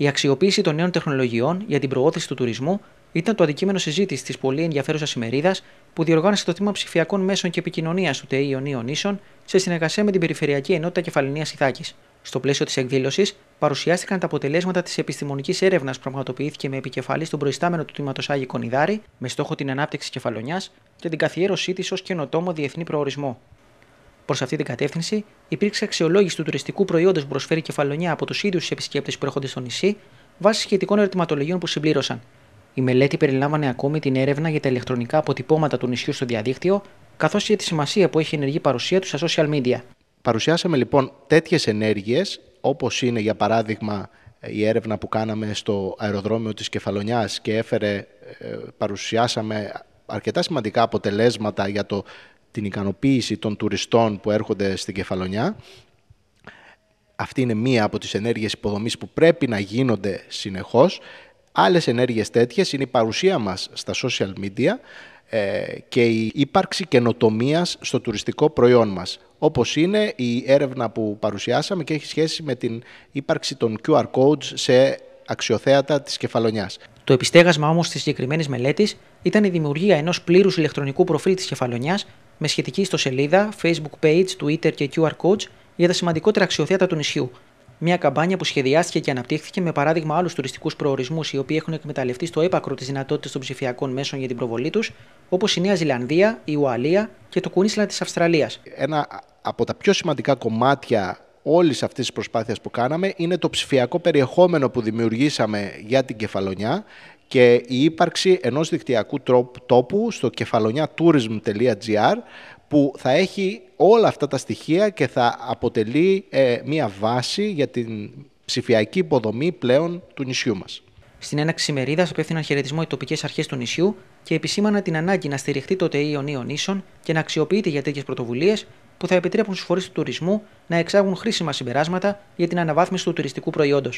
Η αξιοποίηση των νέων τεχνολογιών για την προώθηση του τουρισμού ήταν το αντικείμενο συζήτησης της πολύ ενδιαφέρουσας ημερίδας που διοργάνωσε το Τμήμα Ψηφιακών Μέσων και Επικοινωνίας του ΤΕΙ Ιωνίων Νήσων σε συνεργασία με την Περιφερειακή Ενότητα Κεφαλαινίας Ιθάκης. Στο πλαίσιο της εκδήλωσης, παρουσιάστηκαν τα αποτελέσματα της επιστημονικής έρευνας που πραγματοποιήθηκε με επικεφαλής στον προϊστάμενο του τμήματος Άγιο Κονιδάρη, με στόχο την ανάπτυξη κεφαλονιάς και την καθιέρωσή της ως καινοτόμο διεθνή προορισμό. Προς αυτή την κατεύθυνση υπήρξε αξιολόγηση του τουριστικού προϊόντος που προσφέρει η κεφαλονιά από τους ίδιους τους επισκέπτες που έρχονται στο νησί βάσει σχετικών ερωτηματολογίων που συμπλήρωσαν. Η μελέτη περιλάμβανε ακόμη την έρευνα για τα ηλεκτρονικά αποτυπώματα του νησιού στο διαδίκτυο, καθώς και τη σημασία που έχει η ενεργή παρουσία τους στα social media. Παρουσιάσαμε λοιπόν τέτοιες ενέργειες, όπως είναι για παράδειγμα η έρευνα που κάναμε στο αεροδρόμιο της Κεφαλονιάς και έφερε, ε, παρουσιάσαμε αρκετά σημαντικά αποτελέσματα για το την ικανοποίηση των τουριστών που έρχονται στην Κεφαλονιά. Αυτή είναι μία από τις ενέργειες υποδομής που πρέπει να γίνονται συνεχώς. Άλλες ενέργειες τέτοιες είναι η παρουσία μας στα social media ε, και η ύπαρξη καινοτομίας στο τουριστικό προϊόν μας. Όπως είναι η έρευνα που παρουσιάσαμε και έχει σχέση με την ύπαρξη των QR codes σε αξιοθέατα της Κεφαλονιάς. Το επιστέγασμα όμως της συγκεκριμένης μελέτης ήταν η δημιουργία ενός πλήρους ηλεκτρονικού προφίλ της Κεφαλονιάς με σχετική ιστοσελίδα, Facebook page, Twitter και QR codes για τα σημαντικότερα αξιοθέατα του νησιού. Μια καμπάνια που σχεδιάστηκε και αναπτύχθηκε με παράδειγμα άλλους τουριστικούς προορισμούς οι οποίοι έχουν εκμεταλλευτεί στο έπακρο τις δυνατότητες των ψηφιακών μέσων για την προβολή τους, όπως η Νέα Ζηλανδία, η Ουαλία και το Κουνίσλα της Αυστραλίας. Ένα από τα πιο σημαντικά κομμάτια όλης αυτής της προσπάθειας που κάναμε είναι το ψηφιακό περιεχόμενο που δημιουργήσαμε για την κεφαλονιά, και η ύπαρξη ενός δικτυακού τόπου στο κεφαλονιά tourism.gr που θα έχει όλα αυτά τα στοιχεία και θα αποτελεί ε, μία βάση για την ψηφιακή υποδομή πλέον του νησιού μας. Στην έναξη μερίδα απέθυναν χαιρετισμό οι τοπικές αρχές του νησιού και επισήμαναν την ανάγκη να στηριχτεί το ΤΕΙ Ιωνίων και να αξιοποιείται για τέτοιες πρωτοβουλίες που θα επιτρέπουν στους φορείς του τουρισμού να εξάγουν χρήσιμα συμπεράσματα για την αναβάθμιση του τουριστικού προϊόντος.